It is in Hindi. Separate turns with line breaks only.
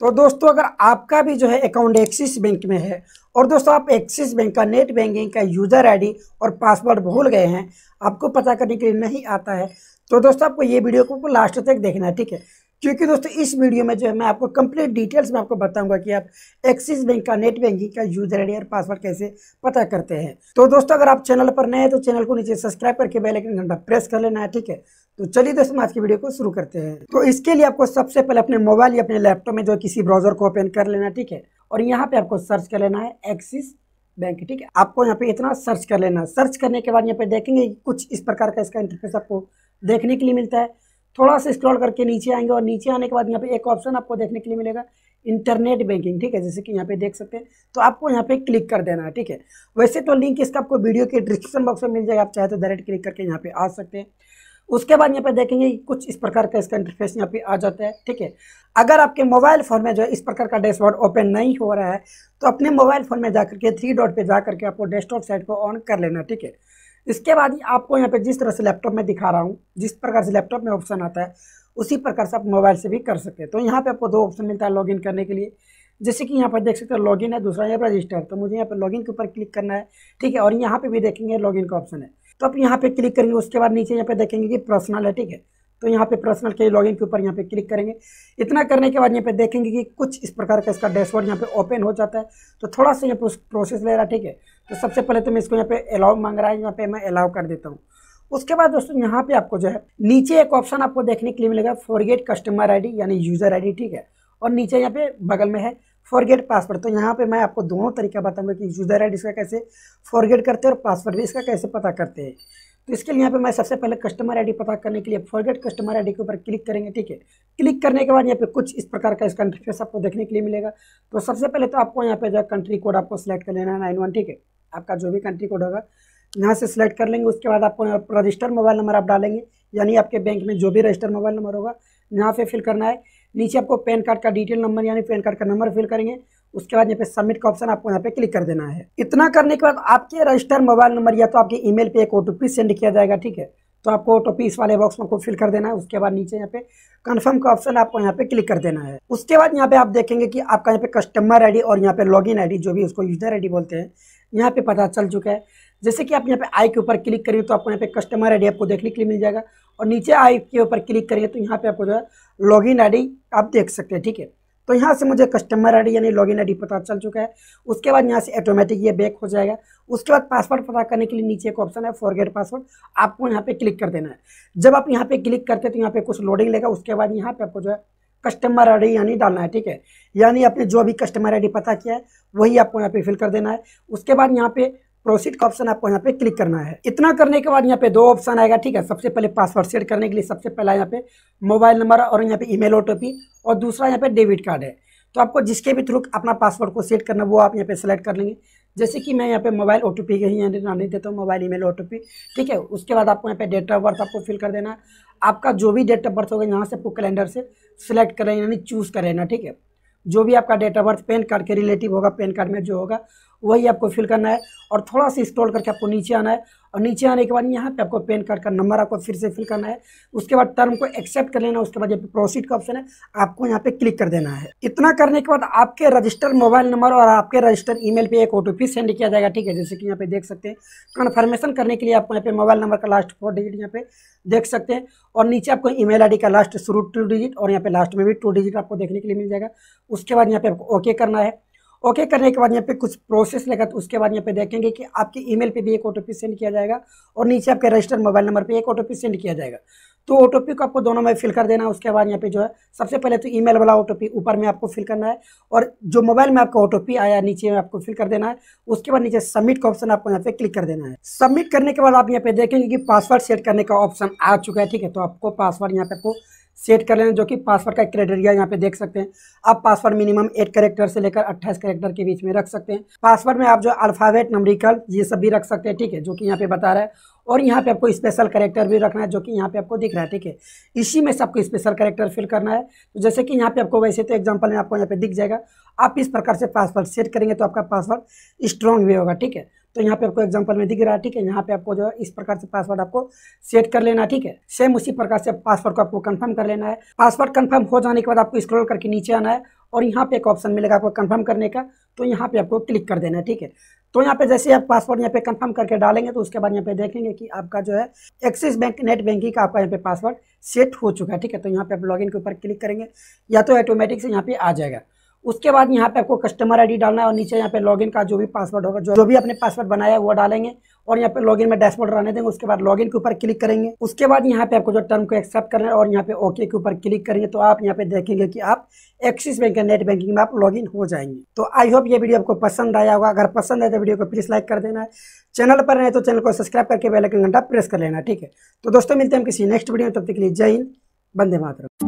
तो दोस्तों अगर आपका भी जो है अकाउंट एक्सिस बैंक में है और दोस्तों आप एक्सिस बैंक का नेट बैंकिंग का यूज़र आईडी और पासवर्ड भूल गए हैं आपको पता करने के लिए नहीं आता है तो दोस्तों आपको ये वीडियो को लास्ट तक देखना है ठीक है क्योंकि दोस्तों इस वीडियो में जो है मैं आपको कंप्लीट डिटेल्स में आपको बताऊंगा कि आप एक्सिस बैंक का नेट बैंकिंग का यूजर आईडी और पासवर्ड कैसे पता करते हैं तो दोस्तों अगर आप चैनल पर नए हैं तो चैनल को नीचे सब्सक्राइब करके बेल आइकन घंटा प्रेस कर लेना है ठीक है तो चलिए दोस्तों आज की वीडियो को शुरू करते हैं तो इसके लिए आपको सबसे पहले अपने मोबाइल या अपने लैपटॉप में जो किसी ब्राउजर को ओपन कर लेना ठीक है और यहाँ पे आपको सर्च कर लेना है एक्सिस बैंक ठीक है आपको यहाँ पे इतना सर्च कर लेना है सर्च करने के बाद यहाँ पे देखेंगे कुछ इस प्रकार का इसका इंटरफेस आपको देखने के लिए मिलता है थोड़ा सा स्क्रॉल करके नीचे आएंगे और नीचे आने के बाद यहाँ पे एक ऑप्शन आपको देखने के लिए मिलेगा इंटरनेट बैंकिंग ठीक है जैसे कि यहाँ पे देख सकते हैं तो आपको यहाँ पे क्लिक कर देना है ठीक है वैसे तो लिंक इसका आपको वीडियो के डिस्क्रिप्शन बॉक्स में मिल जाएगा आप चाहे तो डायरेक्ट क्लिक करके यहाँ पे आ सकते हैं उसके बाद यहाँ पे देखेंगे कुछ इस प्रकार का इसका इंटरफेस यहाँ पे आ जाता है ठीक है अगर आपके मोबाइल फ़ोन में जो है इस प्रकार का डैशबोर्ड ओपन नहीं हो रहा है तो अपने मोबाइल फ़ोन में जाकर के थ्री डॉट पे जा करके आपको डेस्कटॉप साइट को ऑन कर लेना ठीक है इसके बाद आपको यहाँ पे जिस तरह से लैपटॉप में दिखा रहा हूँ जिस प्रकार से लैपटॉप में ऑप्शन आता है उसी प्रकार से आप मोबाइल से भी कर सकते हैं तो यहाँ पर आपको दो ऑप्शन मिलता है इन करने के लिए जैसे कि यहाँ पर देख सकते हो लॉगिन है दूसरा यहाँ पर रजिस्टर तो मुझे यहाँ पर लॉगिन के ऊपर क्लिक करना है ठीक है और यहाँ पर भी देखेंगे लॉगिन का ऑप्शन है तो आप यहाँ पे क्लिक करेंगे उसके बाद नीचे यहाँ पे देखेंगे कि पर्सनल है ठीक है तो यहाँ पे पर्सनल के लॉगिन के ऊपर यहाँ पे क्लिक करेंगे इतना करने के बाद यहाँ पे देखेंगे कि कुछ इस प्रकार का इसका डैशबोर्ड यहाँ पे ओपन हो जाता है तो थोड़ा सा यहाँ पे प्रोसेस ले रहा है ठीक है तो सबसे पहले तो मैं इसको यहाँ पे अलाउ मांग रहा है यहाँ पे मैं अलाउ कर देता हूँ उसके बाद दोस्तों यहाँ पे आपको जो है नीचे एक ऑप्शन आपको देखने के लिए मिलेगा फॉरगेट कस्टमर आई यानी यूजर आई ठीक है और नीचे यहाँ पे बगल में है फॉरगेट पासवर्ड तो यहाँ पे मैं आपको दोनों तरीका बताऊंगा कि यूज़र आई डी इसका कैसे फॉरगेट करते हैं और पासवर्ड भी इसका कैसे पता करते हैं तो इसके लिए यहाँ पे मैं सबसे पहले कस्टमर आईडी पता करने के लिए फॉरगेट कस्टमर आईडी के ऊपर क्लिक करेंगे ठीक है क्लिक करने के बाद यहाँ पे कुछ इस प्रकार का इसका इंटरफेस आपको देखने के लिए मिलेगा तो सबसे पहले तो आपको यहाँ पे जो कंट्री कोड आपको सिलेक्ट कर लेना है नाइन वन ठीक है आपका जो भी कंट्री कोड होगा यहाँ से सिलेक्ट कर लेंगे उसके बाद आपको रजिस्टर मोबाइल नंबर आप डालेंगे यानी आपके बैंक में जो भी रजिस्टर मोबाइल नंबर होगा यहाँ पे फिल करना है नीचे आपको पैन कार्ड का डिटेल नंबर यानी पैन कार्ड का नंबर फिल करेंगे उसके बाद यहाँ पे सबमिट का ऑप्शन आपको यहाँ पे क्लिक कर देना है इतना करने के बाद आपके रजिस्टर मोबाइल नंबर या तो आपके ईमेल पे एक ओ सेंड किया जाएगा ठीक है तो आपको ओ इस वाले बॉक्स में को फिल कर देना है उसके बाद नीचे यहाँ पे कंफर्म का ऑप्शन आपको यहाँ पे क्लिक कर देना है उसके बाद यहाँ पे आप देखेंगे कि आपका यहाँ पे कस्टमर आईडी और यहाँ पे लॉगिन आईडी जो भी उसको यूजर आईडी बोलते हैं यहाँ पे पता चल चुका है जैसे कि आप यहाँ पे आई के ऊपर क्लिक करिए तो आपको यहाँ पे कस्टमर आईडी आपको देखने के लिए मिल जाएगा और नीचे आई के ऊपर क्लिक करिए तो यहाँ पे आपको जो है आई डी आप देख सकते हैं ठीक है तो यहाँ से मुझे कस्टमर आईडी यानी लॉगिन आईडी पता चल चुका है उसके बाद यहाँ से ऑटोमेटिक ये बैक हो जाएगा उसके बाद पासवर्ड पता करने के लिए नीचे एक ऑप्शन है फॉरगेट पासवर्ड आपको यहाँ पे क्लिक कर देना है जब आप यहाँ पे क्लिक करते हैं तो यहाँ पे कुछ लोडिंग लेगा उसके बाद यहाँ पे आपको जो है कस्टमर आई यानी डालना है ठीक है यानी आपने जो भी कस्टमर आई पता किया है वही आपको यहाँ पे फिल कर देना है उसके बाद यहाँ पे प्रोसीड का ऑप्शन आपको यहाँ पे क्लिक करना है इतना करने के बाद यहाँ पे दो ऑप्शन आएगा ठीक है सबसे पहले पासवर्ड सेट करने के लिए सबसे पहला यहाँ पे मोबाइल नंबर और यहाँ पे ईमेल ओटीपी और दूसरा यहाँ पे डेबिट कार्ड है तो आपको जिसके भी थ्रू अपना पासवर्ड को सेट करना वो आप यहाँ पे सेलेक्ट कर लेंगे जैसे कि मैं यहाँ पे मोबाइल ओ टी पी ही यहाँ नहीं देता हूँ mobile email O T P ठीक है उसके बाद आपको यहाँ पे डेट ऑफ बर्थ आपको फिल कर देना है आपका जो भी डेट ऑफ बर्थ होगा यहाँ से आपको कैलेंडर से सिलेक्ट कर यानी चूज़ कर लेना ठीक है जो भी आपका date of birth PAN card के रिलेटिव होगा पैन कार्ड में जो होगा वही आपको फिल करना है और थोड़ा सा स्क्रॉल करके आपको नीचे आना है और नीचे आने के बाद यहाँ पे आपको पेन कार्ड का नंबर आपको फिर से फिल करना है उसके बाद टर्म को एक्सेप्ट कर लेना उसके बाद यहाँ पे प्रोसीड का ऑप्शन है आपको यहाँ पे क्लिक कर देना है इतना करने के बाद आपके रजिस्टर मोबाइल नंबर और आपके रजिस्टर ईमेल पे एक ओ सेंड किया जाएगा ठीक है जैसे कि यहाँ पे देख सकते हैं कन्फर्मेशन करने के लिए आपको यहाँ पे मोबाइल नंबर का लास्ट फोर डिजिट यहाँ पे देख सकते हैं और नीचे आपको ई मेल का लास्ट शुरू टू डिजिट और यहाँ पे लास्ट में भी टू डिजिट आपको देखने के लिए मिल जाएगा उसके बाद यहाँ पे आपको ओके करना है ओके करने के बाद यहाँ पे कुछ प्रोसेस लगा तो उसके बाद यहाँ पे देखेंगे कि आपके ईमेल पे भी एक ओ सेंड किया जाएगा और नीचे आपके रजिस्टर मोबाइल नंबर पे एक ओटोपी सेंड किया जाएगा तो ओटोपी को आपको दोनों में फिल कर देना उसके बाद यहाँ पे जो है सबसे पहले तो ईमेल वाला ओटोपी ऊपर में आपको फिल करना है और जो मोबाइल में आपका ओ आया नीचे में आपको फिल कर देना है उसके बाद नीचे सबमिट का ऑप्शन आपको यहाँ पे क्लिक कर देना है सबमिट करने के बाद आप यहाँ पे देखेंगे कि पासवर्ड सेट करने का ऑप्शन आ चुका है ठीक है तो आपको पासवर्ड यहाँ पे आपको सेट कर लेना जो कि पासवर्ड का क्राइटेरिया यहाँ पे देख सकते हैं आप पासवर्ड मिनिमम एट करेक्टर से लेकर अट्ठाईस करेक्टर के बीच में रख सकते हैं पासवर्ड में आप जो अल्फ़ाबेट नंबरिकल ये सब भी रख सकते हैं ठीक है जो कि यहाँ पे बता रहा है और यहाँ पे आपको स्पेशल करेक्टर भी रखना है जो कि यहाँ पे आपको दिख रहा है ठीक है इसी में से आपको स्पेशल करेक्टर फिल करना है तो जैसे कि यहाँ पे आपको वैसे तो एग्जाम्पल में आपको यहाँ पे दिख जाएगा आप इस प्रकार से पासवर्ड सेट करेंगे तो आपका पासवर्ड स्ट्रॉन्ग भी होगा ठीक है तो यहाँ पे आपको एग्जांपल में दिख रहा है ठीक है यहाँ पे आपको जो है इस प्रकार से पासवर्ड आपको सेट कर लेना ठीक है सेम उसी प्रकार से पासवर्ड को आपको कंफर्म कर लेना है पासवर्ड कंफर्म हो जाने के बाद आपको स्क्रॉल करके नीचे आना है और यहाँ पे एक ऑप्शन मिलेगा आपको कंफर्म करने का तो यहाँ पे आपको क्लिक कर देना है ठीक है तो यहाँ पे जैसे आप पासवर्ड यहाँ पे कंफर्म करके डालेंगे तो उसके बाद यहाँ पे देखेंगे कि आपका जो है एक्सिस बैंक नेट बैंकिंग का आपका यहाँ पे पासवर्ड सेट हो चुका है ठीक है तो यहाँ पे आप लॉगिन के ऊपर क्लिक करेंगे या तो ऑटोमेटिक से यहाँ पे आ जाएगा उसके बाद यहाँ पे आपको कस्टमर आईडी डालना है और नीचे यहाँ पे लॉगिन का जो भी पासवर्ड होगा जो भी अपने पासवर्ड बनाया है वो डालेंगे और यहाँ पे लॉगिन में डैशबोर्ड रहने देंगे उसके बाद लॉगिन के ऊपर क्लिक करेंगे उसके बाद यहाँ पे आपको जो टर्म को एक्सेप्ट करना है और यहाँ पे ओके के ऊपर क्लिक करेंगे तो आप यहाँ पे देखेंगे कि आप एक्सिस बैंक नेट बैंकिंग में आप लॉगिन हो जाएंगे तो आई होप ये वीडियो आपको पसंद आया होगा अगर पसंद आए तो वीडियो को प्लीज लाइक कर देना है चैनल पर रहें तो चैनल को सब्सक्राइब करके बेलाइकन घंटा प्रेस कर लेना ठीक है तो दोस्तों मिलते हैं किसी नेक्स्ट वीडियो में तब तक के लिए जय हिंद बंदे मातरम